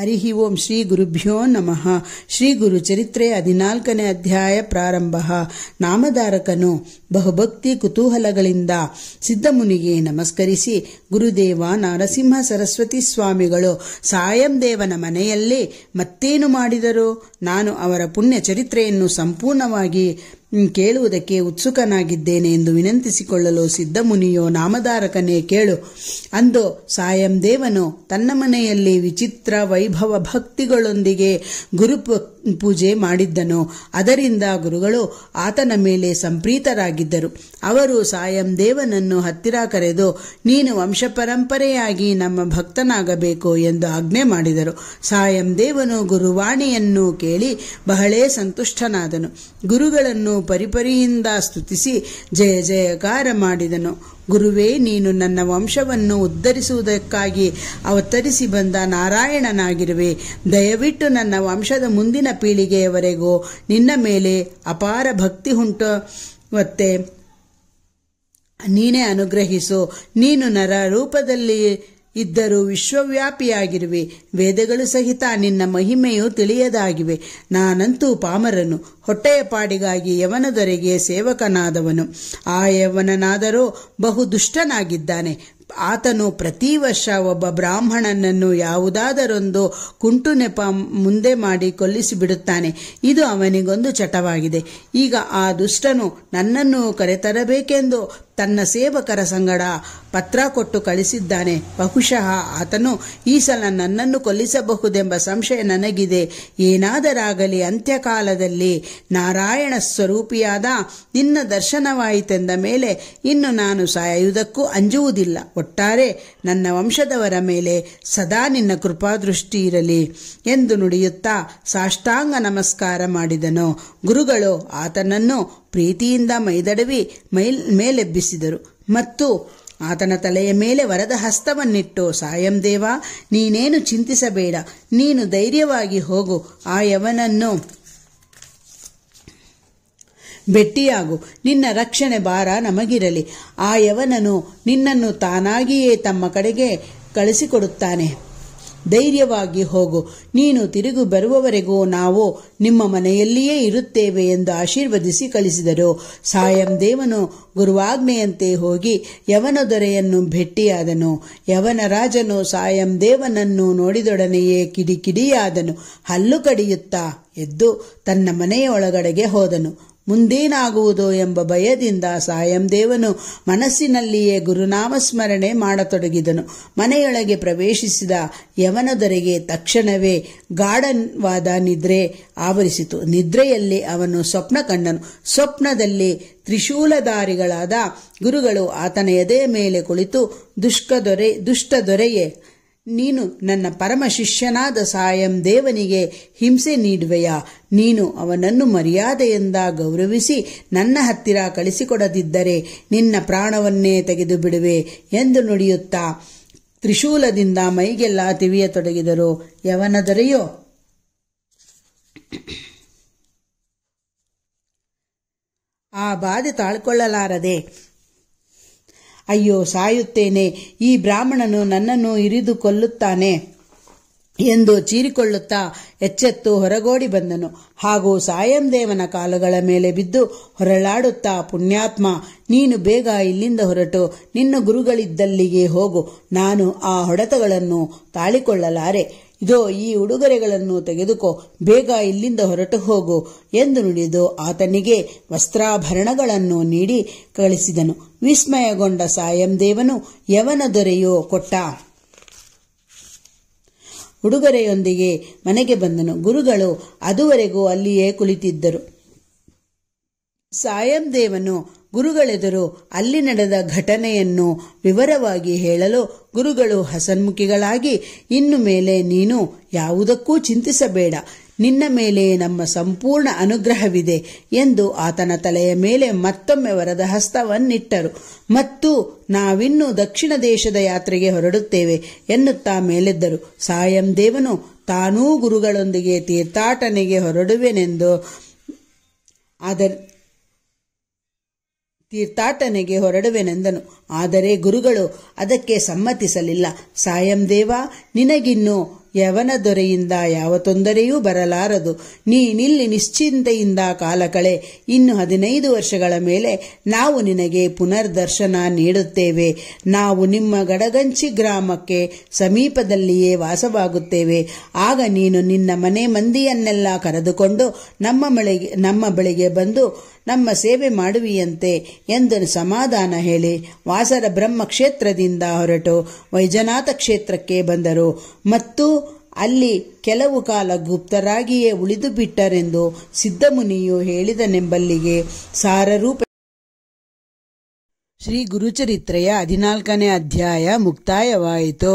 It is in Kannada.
ಹರಿ ಓಂ ಶ್ರೀ ಗುರುಭ್ಯೋ ನಮಃ ಶ್ರೀ ಗುರು ಚರಿತ್ರೆ ಹದಿನಾಲ್ಕನೇ ಅಧ್ಯಾಯ ಪ್ರಾರಂಭ ನಾಮಧಾರಕನು ಬಹುಭಕ್ತಿ ಕುತೂಹಲಗಳಿಂದ ಸಿದ್ಧಮುನಿಗೆ ನಮಸ್ಕರಿಸಿ ಗುರುದೇವ ನರಸಿಂಹ ಸರಸ್ವತಿ ಸ್ವಾಮಿಗಳು ದೇವನ ಮನೆಯಲ್ಲಿ ಮತ್ತೇನು ಮಾಡಿದರು ನಾನು ಅವರ ಪುಣ್ಯ ಚರಿತ್ರೆಯನ್ನು ಸಂಪೂರ್ಣವಾಗಿ ಕೇಳುವುದಕ್ಕೆ ಉತ್ಸುಕನಾಗಿದ್ದೇನೆ ಎಂದು ವಿನಂತಿಸಿಕೊಳ್ಳಲು ಸಿದ್ಧಮುನಿಯೋ ನಾಮಧಾರಕನೇ ಕೇಳು ಅಂದು ಸಾಯಂ ದೇವನು ತನ್ನ ಮನೆಯಲ್ಲಿ ವಿಚಿತ್ರ ವೈಭವ ಭಕ್ತಿಗಳೊಂದಿಗೆ ಗುರುಪ ಪೂಜೆ ಮಾಡಿದ್ದನು ಅದರಿಂದ ಗುರುಗಳು ಆತನ ಮೇಲೆ ಸಂಪ್ರೀತರಾಗಿದ್ದರು ಅವರು ಸಾಯಂ ದೇವನನ್ನು ಹತ್ತಿರ ಕರೆದು ನೀನು ವಂಶ ಪರಂಪರೆಯಾಗಿ ನಮ್ಮ ಭಕ್ತನಾಗಬೇಕು ಎಂದು ಆಜ್ಞೆ ಮಾಡಿದರು ಸಾಯಂ ದೇವನು ಗುರುವಾಣಿಯನ್ನು ಕೇಳಿ ಬಹಳೇ ಸಂತುಷ್ಟನಾದನು ಗುರುಗಳನ್ನು ಪರಿಪರಿಯಿಂದ ಸ್ತುತಿಸಿ ಜಯ ಜಯಕಾರ ಮಾಡಿದನು ಗುರುವೇ ನೀನು ನನ್ನ ವಂಶವನ್ನು ಉದ್ಧರಿಸುವುದಕ್ಕಾಗಿ ಅವತರಿಸಿ ಬಂದ ನಾರಾಯಣನಾಗಿರುವೆ ದಯವಿಟ್ಟು ನನ್ನ ವಂಶದ ಮುಂದಿನ ಪೀಳಿಗೆಯವರೆಗೂ ನಿನ್ನ ಮೇಲೆ ಅಪಾರ ಭಕ್ತಿ ಉಂಟು ನೀನೇ ಅನುಗ್ರಹಿಸು ನೀನು ನರ ರೂಪದಲ್ಲಿ ಇದ್ದರೂ ವಿಶ್ವವ್ಯಾಪಿಯಾಗಿರುವೆ ವೇದಗಳು ಸಹಿತ ನಿನ್ನ ಮಹಿಮೆಯು ತಿಳಿಯದಾಗಿವೆ ನಾನಂತೂ ಪಾಮರನು ಹೊಟ್ಟೆಯ ಪಾಡಿಗಾಗಿ ಯವನದೊರೆಗೆ ಸೇವಕನಾದವನು ಆ ಯವನನಾದರೂ ಬಹು ದುಷ್ಟನಾಗಿದ್ದಾನೆ ಆತನು ಪ್ರತಿ ವರ್ಷ ಒಬ್ಬ ಬ್ರಾಹ್ಮಣನನ್ನು ಯಾವುದಾದರೊಂದು ಕುಂಟು ನೆಪ ಮುಂದೆ ಮಾಡಿ ಕೊಲ್ಲಿಸಿಬಿಡುತ್ತಾನೆ ಇದು ಅವನಿಗೊಂದು ಚಟವಾಗಿದೆ ಈಗ ಆ ದುಷ್ಟನು ನನ್ನನ್ನು ಕರೆತರಬೇಕೆಂದು ತನ್ನ ಸೇವಕರ ಸಂಗಡ ಪತ್ರ ಕೊಟ್ಟು ಕಳಿಸಿದ್ದಾನೆ ಬಹುಶಃ ಆತನು ಈ ಸಲ ನನ್ನನ್ನು ಕೊಲ್ಲಿಸಬಹುದೆಂಬ ಸಂಶಯ ನನಗಿದೆ ಏನಾದರಾಗಲಿ ಅಂತ್ಯಕಾಲದಲ್ಲಿ ನಾರಾಯಣ ಸ್ವರೂಪಿಯಾದ ನಿನ್ನ ದರ್ಶನವಾಯಿತೆಂದ ಮೇಲೆ ಇನ್ನು ನಾನು ಸಾಯುವುದಕ್ಕೂ ಅಂಜುವುದಿಲ್ಲ ಒಟ್ಟಾರೆ ನನ್ನ ವಂಶದವರ ಮೇಲೆ ಸದಾ ನಿನ್ನ ಕೃಪಾದೃಷ್ಟಿ ಇರಲಿ ಎಂದು ನುಡಿಯುತ್ತಾ ಸಾಷ್ಟಾಂಗ ನಮಸ್ಕಾರ ಮಾಡಿದನು ಗುರುಗಳು ಆತನನ್ನು ಪ್ರೀತಿಯಿಂದ ಮೈದಡವಿ ಮೈಲ್ ಮೇಲೆಬ್ಬಿಸಿದರು ಮತ್ತು ಆತನ ತಲೆಯ ಮೇಲೆ ವರದ ಹಸ್ತವನ್ನಿಟ್ಟು ಸಾಯಂ ದೇವ ನೀನೇನು ಚಿಂತಿಸಬೇಡ ನೀನು ಧೈರ್ಯವಾಗಿ ಹೋಗು ಆ ಯವನನ್ನು ಭೆಟ್ಟಿಯಾಗು ನಿನ್ನ ರಕ್ಷಣೆ ಭಾರ ನಮಗಿರಲಿ ಆ ಯವನನು ನಿನ್ನನ್ನು ತಾನಾಗಿಯೇ ತಮ್ಮ ಕಡೆಗೆ ಕಳಿಸಿಕೊಡುತ್ತಾನೆ ಧೈರ್ಯವಾಗಿ ಹೋಗು ನೀನು ತಿರುಗು ಬರುವವರೆಗೂ ನಾವು ನಿಮ್ಮ ಮನೆಯಲ್ಲಿಯೇ ಇರುತ್ತೇವೆ ಎಂದು ಆಶೀರ್ವದಿಸಿ ಕಳಿಸಿದರು ಸಾಯಂ ದೇವನು ಗುರುವಾಜ್ಞೆಯಂತೆ ಹೋಗಿ ಯವನ ದೊರೆಯನ್ನು ಭೇಟಿಯಾದನು ಯವನ ರಾಜನು ಸಾಯಂ ದೇವನನ್ನು ನೋಡಿದೊಡನೆಯೇ ಕಿಡಿಕಿಡಿಯಾದನು ಹಲ್ಲು ಕಡಿಯುತ್ತಾ ಎದ್ದು ತನ್ನ ಮನೆಯ ಒಳಗಡೆಗೆ ಹೋದನು ಮುಂದೇನಾಗುವುದೋ ಎಂಬ ಭಯದಿಂದ ಸಾಯಂದೇವನು ಮನಸ್ಸಿನಲ್ಲಿಯೇ ಸ್ಮರಣೆ ಮಾಡತೊಡಗಿದನು ಮನೆಯೊಳಗೆ ಪ್ರವೇಶಿಸಿದ ದೊರೆಗೆ ತಕ್ಷಣವೇ ಗಾಢವಾದ ನಿದ್ರೆ ಆವರಿಸಿತು ನಿದ್ರೆಯಲ್ಲಿ ಅವನು ಸ್ವಪ್ನ ಕಂಡನು ಸ್ವಪ್ನದಲ್ಲಿ ತ್ರಿಶೂಲಧಾರಿಗಳಾದ ಗುರುಗಳು ಆತನ ಎದೆಯ ಮೇಲೆ ಕುಳಿತು ದುಷ್ಕ ದೊರೆ ದುಷ್ಟ ದೊರೆಯೇ ನೀನು ನನ್ನ ಪರಮ ಶಿಷ್ಯನಾದ ಸಾಯಂ ದೇವನಿಗೆ ಹಿಂಸೆ ನೀಡುವೆಯಾ ನೀನು ಅವನನ್ನು ಮರ್ಯಾದೆಯಿಂದ ಗೌರವಿಸಿ ನನ್ನ ಹತ್ತಿರ ಕಳಿಸಿಕೊಡದಿದ್ದರೆ ನಿನ್ನ ಪ್ರಾಣವನ್ನೇ ತೆಗೆದು ಬಿಡುವೆ ಎಂದು ನುಡಿಯುತ್ತಾ ತ್ರಿಶೂಲದಿಂದ ಮೈಗೆಲ್ಲ ತಿವಿಯತೊಡಗಿದರು ಯವನದರೆಯೋ ಆ ಬಾಧೆ ತಾಳ್ಕೊಳ್ಳಲಾರದೆ ಅಯ್ಯೋ ಸಾಯುತ್ತೇನೆ ಈ ಬ್ರಾಹ್ಮಣನು ನನ್ನನ್ನು ಇರಿದು ಕೊಲ್ಲುತ್ತಾನೆ ಎಂದು ಚೀರಿಕೊಳ್ಳುತ್ತಾ ಎಚ್ಚೆತ್ತು ಹೊರಗೋಡಿ ಬಂದನು ಹಾಗೂ ಸಾಯಂದೇವನ ಕಾಲುಗಳ ಮೇಲೆ ಬಿದ್ದು ಹೊರಳಾಡುತ್ತಾ ಪುಣ್ಯಾತ್ಮ ನೀನು ಬೇಗ ಇಲ್ಲಿಂದ ಹೊರಟು ನಿನ್ನ ಗುರುಗಳಿದ್ದಲ್ಲಿಗೆ ಹೋಗು ನಾನು ಆ ಹೊಡೆತಗಳನ್ನು ತಾಳಿಕೊಳ್ಳಲಾರೆ ಇದೋ ಈ ಉಡುಗೊರೆಗಳನ್ನು ತೆಗೆದುಕೋ ಬೇಗ ಇಲ್ಲಿಂದ ಹೊರಟು ಹೋಗು ಎಂದು ನುಡಿದು ಆತನಿಗೆ ವಸ್ತ್ರಾಭರಣಗಳನ್ನು ನೀಡಿ ಕಳಿಸಿದನು ವಿಸ್ಮಯಗೊಂಡ ಸಾಯಂದೇವನು ಯವನ ದೊರೆಯೋ ಕೊಟ್ಟ ಉಡುಗೊರೆಯೊಂದಿಗೆ ಮನೆಗೆ ಬಂದನು ಗುರುಗಳು ಅದುವರೆಗೂ ಅಲ್ಲಿಯೇ ಕುಳಿತಿದ್ದರು ಸಾಯಂದೇವನು ಗುರುಗಳೆದುರು ಅಲ್ಲಿ ನಡೆದ ಘಟನೆಯನ್ನು ವಿವರವಾಗಿ ಹೇಳಲು ಗುರುಗಳು ಹಸನ್ಮುಖಿಗಳಾಗಿ ಇನ್ನು ಮೇಲೆ ನೀನು ಯಾವುದಕ್ಕೂ ಚಿಂತಿಸಬೇಡ ನಿನ್ನ ಮೇಲೆ ನಮ್ಮ ಸಂಪೂರ್ಣ ಅನುಗ್ರಹವಿದೆ ಎಂದು ಆತನ ತಲೆಯ ಮೇಲೆ ಮತ್ತೊಮ್ಮೆ ವರದ ಹಸ್ತವನ್ನಿಟ್ಟರು ಮತ್ತು ನಾವಿನ್ನು ದಕ್ಷಿಣ ದೇಶದ ಯಾತ್ರೆಗೆ ಹೊರಡುತ್ತೇವೆ ಎನ್ನುತ್ತಾ ಮೇಲೆದ್ದರು ಸಾಯಂ ದೇವನು ತಾನೂ ಗುರುಗಳೊಂದಿಗೆ ತೀರ್ಥಾಟನೆಗೆ ಹೊರಡುವೆನೆಂದು ಅದರ ತೀರ್ಥಾಟನೆಗೆ ಹೊರಡುವೆನೆಂದನು ಆದರೆ ಗುರುಗಳು ಅದಕ್ಕೆ ಸಮ್ಮತಿಸಲಿಲ್ಲ ಸಾಯಂ ದೇವ ನಿನಗಿನ್ನೂ ಯವನ ದೊರೆಯಿಂದ ಯಾವ ತೊಂದರೆಯೂ ಬರಲಾರದು ನೀನಿಲ್ಲಿ ನಿಶ್ಚಿಂತೆಯಿಂದ ಕಾಲ ಕಳೆ ಇನ್ನು ಹದಿನೈದು ವರ್ಷಗಳ ಮೇಲೆ ನಾವು ನಿನಗೆ ಪುನರ್ದರ್ಶನ ನೀಡುತ್ತೇವೆ ನಾವು ನಿಮ್ಮ ಗಡಗಂಚಿ ಗ್ರಾಮಕ್ಕೆ ಸಮೀಪದಲ್ಲಿಯೇ ವಾಸವಾಗುತ್ತೇವೆ ಆಗ ನೀನು ನಿನ್ನ ಮನೆ ಮಂದಿಯನ್ನೆಲ್ಲ ಕರೆದುಕೊಂಡು ನಮ್ಮ ಮಳೆಗೆ ನಮ್ಮ ಬಳಿಗೆ ಬಂದು ನಮ್ಮ ಸೇವೆ ಮಾಡುವಿಯಂತೆ ಎಂದು ಸಮಾಧಾನ ಹೇಳಿ ವಾಸರ ಬ್ರಹ್ಮ ಕ್ಷೇತ್ರದಿಂದ ಹೊರಟು ವೈಜನಾಥ ಕ್ಷೇತ್ರಕ್ಕೆ ಬಂದರು ಮತ್ತು ಅಲ್ಲಿ ಕೆಲವು ಕಾಲ ಗುಪ್ತರಾಗಿಯೇ ಉಳಿದು ಬಿಟ್ಟರೆಂದು ಸಿದ್ಧಮುನಿಯು ಹೇಳಿದನೆಂಬಲ್ಲಿಗೆ ಸಾರರೂಪ ಶ್ರೀ ಗುರುಚರಿತ್ರೆಯ ಹದಿನಾಲ್ಕನೇ ಅಧ್ಯಾಯ ಮುಕ್ತಾಯವಾಯಿತು